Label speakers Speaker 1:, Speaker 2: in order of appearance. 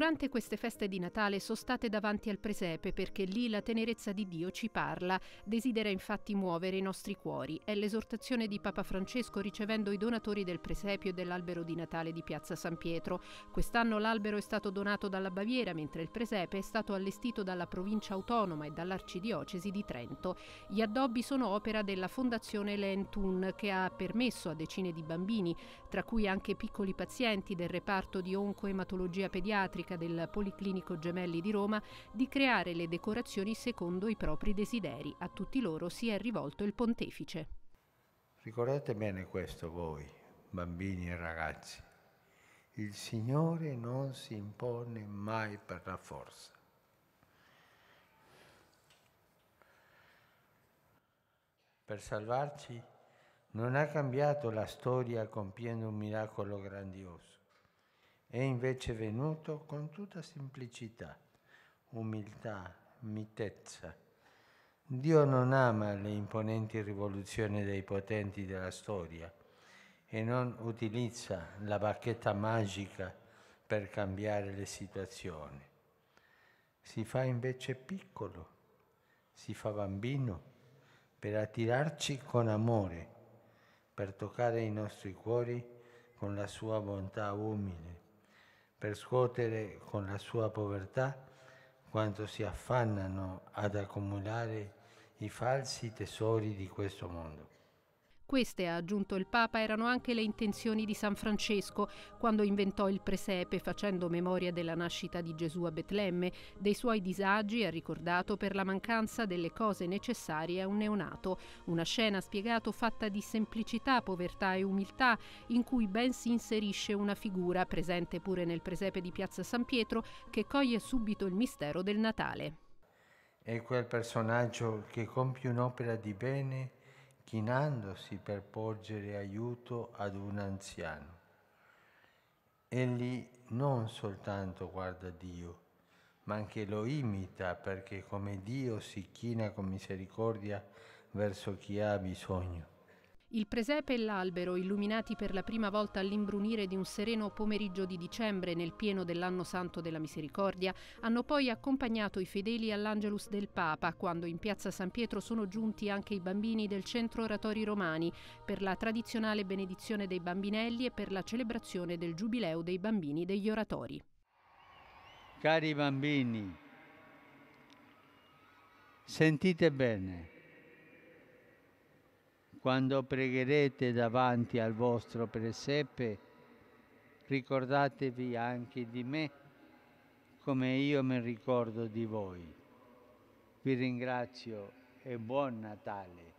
Speaker 1: Durante queste feste di Natale sono state davanti al presepe perché lì la tenerezza di Dio ci parla, desidera infatti muovere i nostri cuori. È l'esortazione di Papa Francesco ricevendo i donatori del presepio e dell'albero di Natale di Piazza San Pietro. Quest'anno l'albero è stato donato dalla Baviera, mentre il presepe è stato allestito dalla provincia autonoma e dall'arcidiocesi di Trento. Gli addobbi sono opera della Fondazione Lentun che ha permesso a decine di bambini, tra cui anche piccoli pazienti del reparto di oncoematologia pediatrica, ricerca del Policlinico Gemelli di Roma di creare le decorazioni secondo i propri desideri. A tutti loro si è rivolto il pontefice.
Speaker 2: Ricordate bene questo voi, bambini e ragazzi. Il Signore non si impone mai per la forza. Per salvarci non ha cambiato la storia compiendo un miracolo grandioso è invece venuto con tutta semplicità, umiltà, mitezza. Dio non ama le imponenti rivoluzioni dei potenti della storia e non utilizza la bacchetta magica per cambiare le situazioni. Si fa invece piccolo, si fa bambino per attirarci con amore, per toccare i nostri cuori con la sua bontà umile per scuotere con la sua povertà quanto si affannano ad accumulare i falsi tesori di questo mondo.
Speaker 1: Queste, ha aggiunto il Papa, erano anche le intenzioni di San Francesco quando inventò il presepe facendo memoria della nascita di Gesù a Betlemme, dei suoi disagi, ha ricordato, per la mancanza delle cose necessarie a un neonato. Una scena, spiegato, fatta di semplicità, povertà e umiltà, in cui ben si inserisce una figura, presente pure nel presepe di Piazza San Pietro, che coglie subito il mistero del Natale.
Speaker 2: È quel personaggio che compie un'opera di bene chinandosi per porgere aiuto ad un anziano. Egli non soltanto guarda Dio, ma anche lo imita perché come Dio si china con misericordia verso chi ha bisogno.
Speaker 1: Il presepe e l'albero, illuminati per la prima volta all'imbrunire di un sereno pomeriggio di dicembre nel pieno dell'anno santo della misericordia, hanno poi accompagnato i fedeli all'Angelus del Papa, quando in piazza San Pietro sono giunti anche i bambini del centro oratori romani per la tradizionale benedizione dei bambinelli e per la celebrazione del giubileo dei bambini degli oratori.
Speaker 2: Cari bambini, sentite bene quando pregherete davanti al vostro presepe, ricordatevi anche di me, come io mi ricordo di voi. Vi ringrazio e buon Natale.